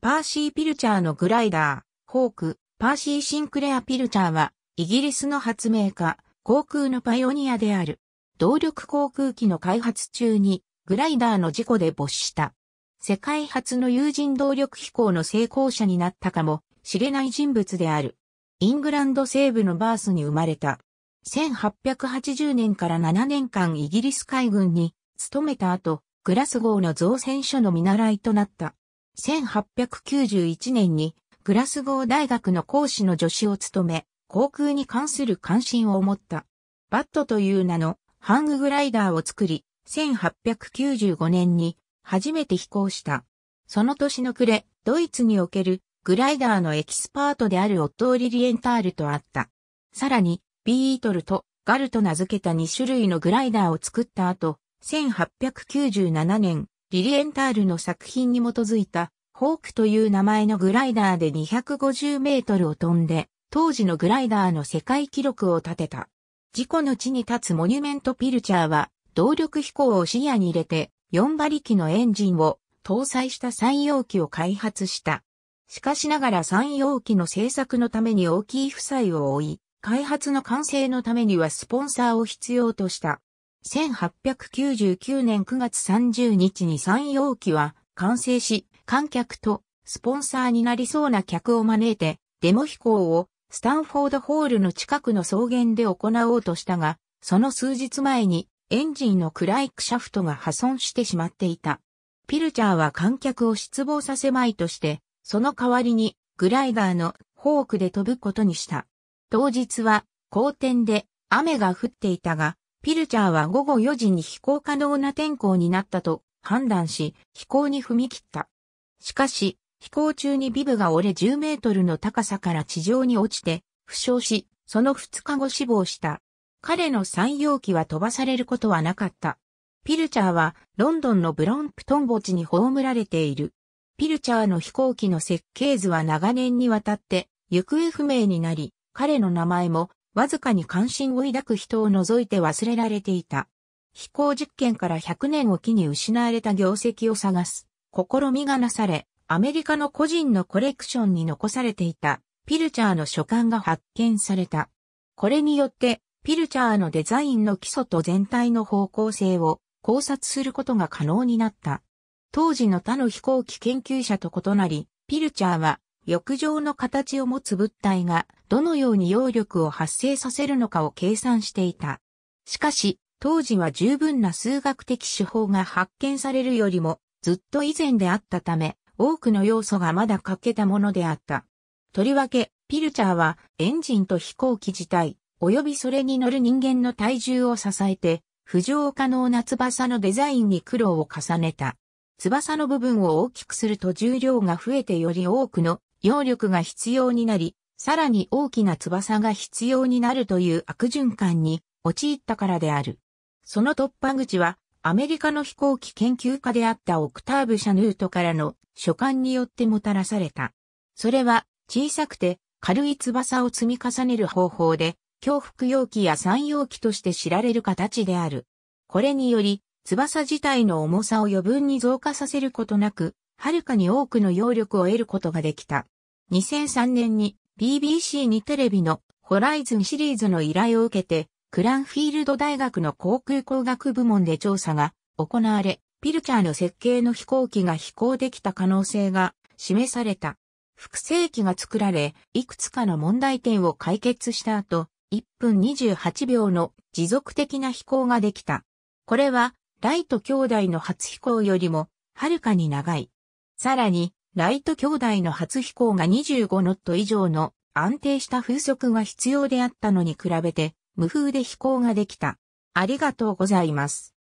パーシー・ピルチャーのグライダー、ホーク、パーシー・シンクレア・ピルチャーは、イギリスの発明家、航空のパイオニアである。動力航空機の開発中に、グライダーの事故で没した。世界初の有人動力飛行の成功者になったかもしれない人物である。イングランド西部のバースに生まれた。1880年から7年間イギリス海軍に勤めた後、グラスゴーの造船所の見習いとなった。1891年にグラスゴー大学の講師の助手を務め、航空に関する関心を持った。バットという名のハンググライダーを作り、1895年に初めて飛行した。その年の暮れ、ドイツにおけるグライダーのエキスパートであるオットー・リリエンタールと会った。さらに、ビートルとガルと名付けた2種類のグライダーを作った後、1897年、リリエンタールの作品に基づいた、ホークという名前のグライダーで250メートルを飛んで、当時のグライダーの世界記録を立てた。事故の地に立つモニュメントピルチャーは、動力飛行を視野に入れて、4馬力のエンジンを搭載した三容器を開発した。しかしながら三容器の製作のために大きい負債を負い、開発の完成のためにはスポンサーを必要とした。1899年9月30日に三陽機は完成し、観客とスポンサーになりそうな客を招いて、デモ飛行をスタンフォードホールの近くの草原で行おうとしたが、その数日前にエンジンのクライクシャフトが破損してしまっていた。ピルチャーは観客を失望させまいとして、その代わりにグライダーのホークで飛ぶことにした。当日は、好天で雨が降っていたが、ピルチャーは午後4時に飛行可能な天候になったと判断し、飛行に踏み切った。しかし、飛行中にビブが折れ10メートルの高さから地上に落ちて、負傷し、その2日後死亡した。彼の三容機は飛ばされることはなかった。ピルチャーはロンドンのブロンプトン墓地に葬られている。ピルチャーの飛行機の設計図は長年にわたって行方不明になり、彼の名前もわずかに関心を抱く人を除いて忘れられていた。飛行実験から100年を機に失われた業績を探す、試みがなされ、アメリカの個人のコレクションに残されていた、ピルチャーの書簡が発見された。これによって、ピルチャーのデザインの基礎と全体の方向性を考察することが可能になった。当時の他の飛行機研究者と異なり、ピルチャーは欲状の形を持つ物体がどのように揚力を発生させるのかを計算していた。しかし、当時は十分な数学的手法が発見されるよりもずっと以前であったため、多くの要素がまだ欠けたものであった。とりわけ、ピルチャーはエンジンと飛行機自体、及びそれに乗る人間の体重を支えて、浮上可能な翼のデザインに苦労を重ねた。翼の部分を大きくすると重量が増えてより多くの揚力が必要になり、さらに大きな翼が必要になるという悪循環に陥ったからである。その突破口は、アメリカの飛行機研究家であったオクターブ・シャヌートからの書簡によってもたらされた。それは、小さくて軽い翼を積み重ねる方法で、強服容器や三容器として知られる形である。これにより、翼自体の重さを余分に増加させることなく、はるかに多くの揚力を得ることができた。2003年に BBC にテレビのホライズンシリーズの依頼を受けて、クランフィールド大学の航空工学部門で調査が行われ、ピルチャーの設計の飛行機が飛行できた可能性が示された。複製機が作られ、いくつかの問題点を解決した後、1分28秒の持続的な飛行ができた。これは、ライト兄弟の初飛行よりも、はるかに長い。さらに、ライト兄弟の初飛行が25ノット以上の安定した風速が必要であったのに比べて、無風で飛行ができた。ありがとうございます。